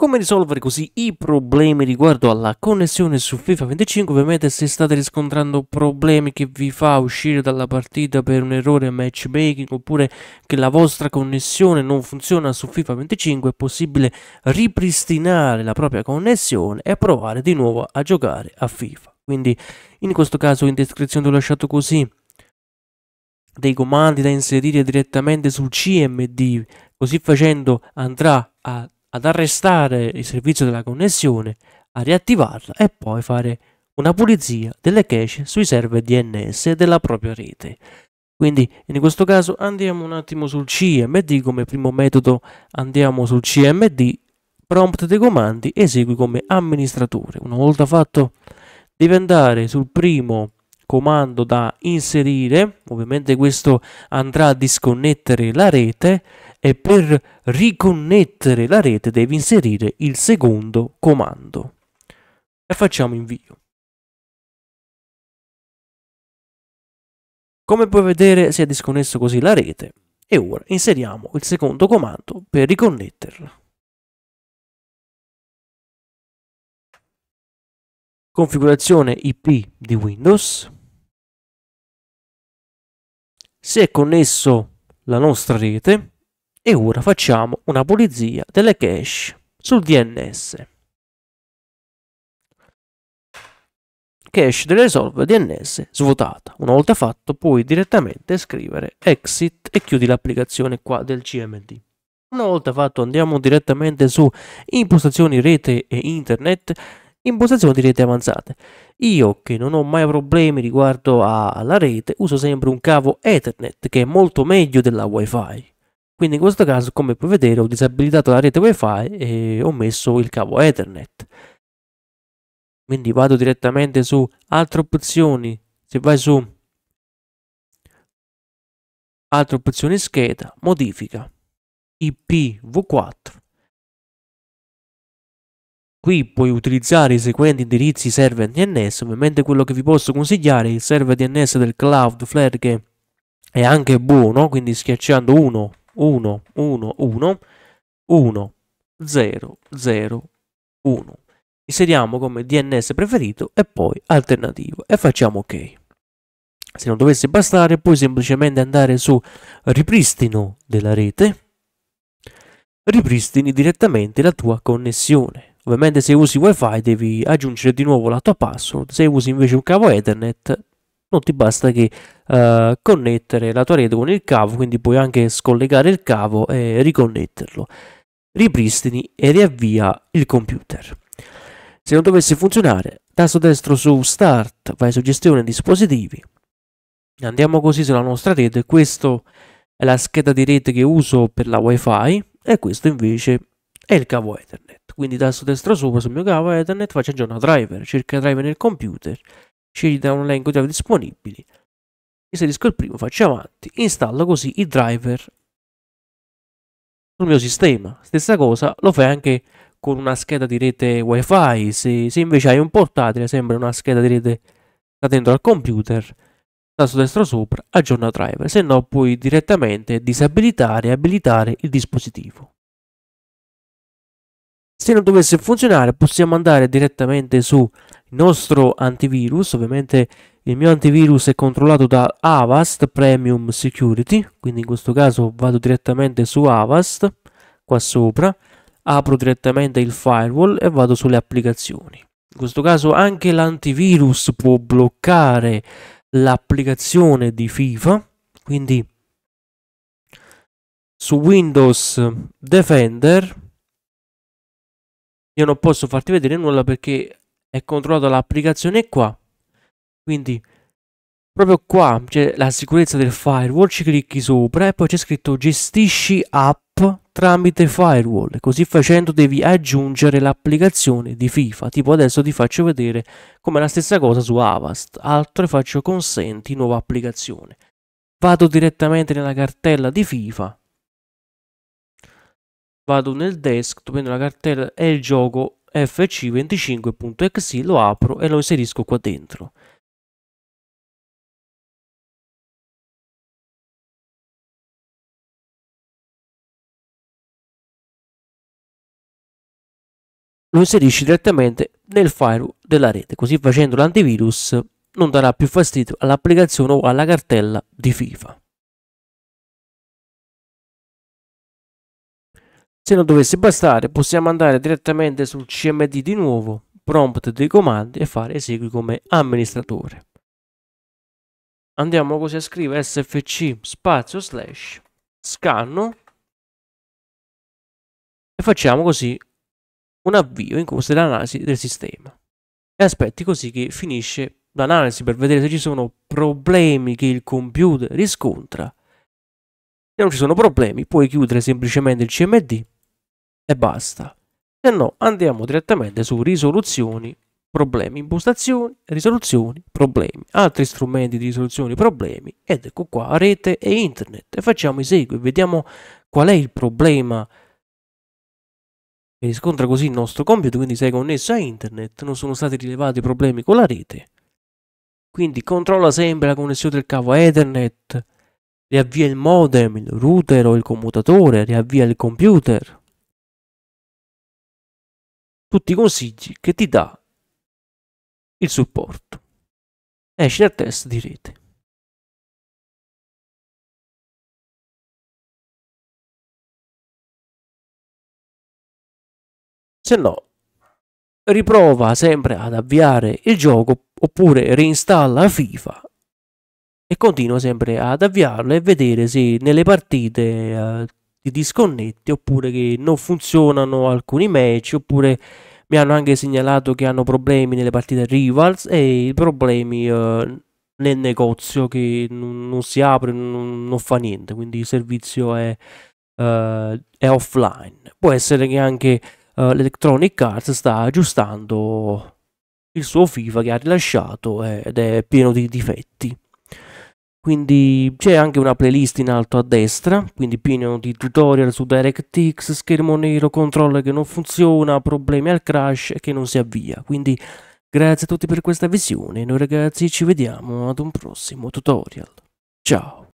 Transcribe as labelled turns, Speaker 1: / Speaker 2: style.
Speaker 1: Come risolvere così i problemi riguardo alla connessione su FIFA 25? Ovviamente se state riscontrando problemi che vi fa uscire dalla partita per un errore matchmaking oppure che la vostra connessione non funziona su FIFA 25 è possibile ripristinare la propria connessione e provare di nuovo a giocare a FIFA. Quindi in questo caso in descrizione ho lasciato così dei comandi da inserire direttamente sul CMD, così facendo andrà a ad arrestare il servizio della connessione, a riattivarla e poi fare una pulizia delle cache sui server DNS della propria rete. Quindi in questo caso andiamo un attimo sul CMD come primo metodo, andiamo sul CMD, prompt dei comandi, esegui come amministratore. Una volta fatto devi andare sul primo comando da inserire, ovviamente questo andrà a disconnettere la rete, e per riconnettere la rete devi inserire il secondo comando. E facciamo invio. Come puoi vedere si è disconnesso così la rete e ora inseriamo il secondo comando per riconnetterla. configurazione IP di Windows, si è connesso la nostra rete e ora facciamo una pulizia delle cache sul DNS. Cache delle resolve DNS svuotata. Una volta fatto puoi direttamente scrivere exit e chiudi l'applicazione qua del CMD. Una volta fatto andiamo direttamente su impostazioni rete e internet, impostazioni di rete avanzate. Io che non ho mai problemi riguardo alla rete uso sempre un cavo Ethernet che è molto meglio della WiFi. Quindi in questo caso, come puoi vedere, ho disabilitato la rete WiFi e ho messo il cavo Ethernet. Quindi vado direttamente su altre opzioni, se vai su altre opzioni scheda, modifica, IPv4. Qui puoi utilizzare i seguenti indirizzi server DNS, ovviamente quello che vi posso consigliare è il server DNS del Cloudflare che è anche buono, quindi schiacciando uno 1, 1, 1, 1, 0, 0, 1. Inseriamo come DNS preferito e poi alternativo e facciamo ok. Se non dovesse bastare puoi semplicemente andare su ripristino della rete, ripristini direttamente la tua connessione. Ovviamente se usi wifi devi aggiungere di nuovo la tua password, se usi invece un cavo ethernet non ti basta che uh, connettere la tua rete con il cavo, quindi puoi anche scollegare il cavo e riconnetterlo. Ripristini e riavvia il computer. Se non dovesse funzionare, tasto destro su Start, vai su Gestione dispositivi. Andiamo così sulla nostra rete, questa è la scheda di rete che uso per la WiFi e questo invece è il cavo Ethernet. Quindi tasto destro sopra sul mio cavo Ethernet faccio aggiornare driver, cerca driver nel computer scegli da un elenco di driver disponibili, inserisco il primo, faccio avanti, installo così il driver sul mio sistema. Stessa cosa lo fai anche con una scheda di rete wifi, se, se invece hai un portatile, sembra una scheda di rete da dentro al computer, tasto destro sopra, aggiorna driver, se no puoi direttamente disabilitare e abilitare il dispositivo. Se non dovesse funzionare possiamo andare direttamente su nostro antivirus, ovviamente il mio antivirus è controllato da Avast Premium Security, quindi in questo caso vado direttamente su Avast, qua sopra, apro direttamente il firewall e vado sulle applicazioni. In questo caso anche l'antivirus può bloccare l'applicazione di FIFA, quindi su Windows Defender io non posso farti vedere nulla perché e controllato l'applicazione qua. Quindi proprio qua c'è la sicurezza del firewall, ci clicchi sopra e poi c'è scritto gestisci app tramite firewall. Così facendo devi aggiungere l'applicazione di FIFA. Tipo adesso ti faccio vedere come la stessa cosa su Avast. Altro e faccio consenti nuova applicazione. Vado direttamente nella cartella di FIFA. Vado nel desktop, prendo la cartella e il gioco fc25.exe, lo apro e lo inserisco qua dentro. Lo inserisci direttamente nel file della rete, così facendo l'antivirus non darà più fastidio all'applicazione o alla cartella di FIFA. Se non dovesse bastare possiamo andare direttamente sul CMD di nuovo, prompt dei comandi e fare esegui come amministratore. Andiamo così a scrivere sfc spazio slash scanno e facciamo così un avvio in corso dell'analisi del sistema e aspetti così che finisce l'analisi per vedere se ci sono problemi che il computer riscontra se non ci sono problemi puoi chiudere semplicemente il CMD e basta. Se no andiamo direttamente su risoluzioni, problemi, impostazioni, risoluzioni, problemi, altri strumenti di risoluzione problemi ed ecco qua rete e internet e facciamo i segui, vediamo qual è il problema che riscontra così il nostro computer, quindi sei connesso a internet, non sono stati rilevati problemi con la rete. Quindi controlla sempre la connessione del cavo Ethernet, riavvia il modem, il router o il commutatore, riavvia il computer. Tutti i consigli che ti dà il supporto. Esci dal test di rete. Se no, riprova sempre ad avviare il gioco oppure reinstalla FIFA e continuo sempre ad avviarlo e vedere se nelle partite eh, ti disconnetti oppure che non funzionano alcuni match oppure mi hanno anche segnalato che hanno problemi nelle partite rivals e problemi eh, nel negozio che non, non si apre, non, non, fa niente, quindi il servizio è, eh, è offline. Può essere che anche eh, l'Electronic Arts sta aggiustando il suo FIFA che ha rilasciato eh, ed è pieno di difetti quindi c'è anche una playlist in alto a destra, quindi pieno di tutorial su DirectX, schermo nero, controller che non funziona, problemi al crash e che non si avvia. Quindi grazie a tutti per questa visione, noi ragazzi ci vediamo ad un prossimo tutorial. Ciao!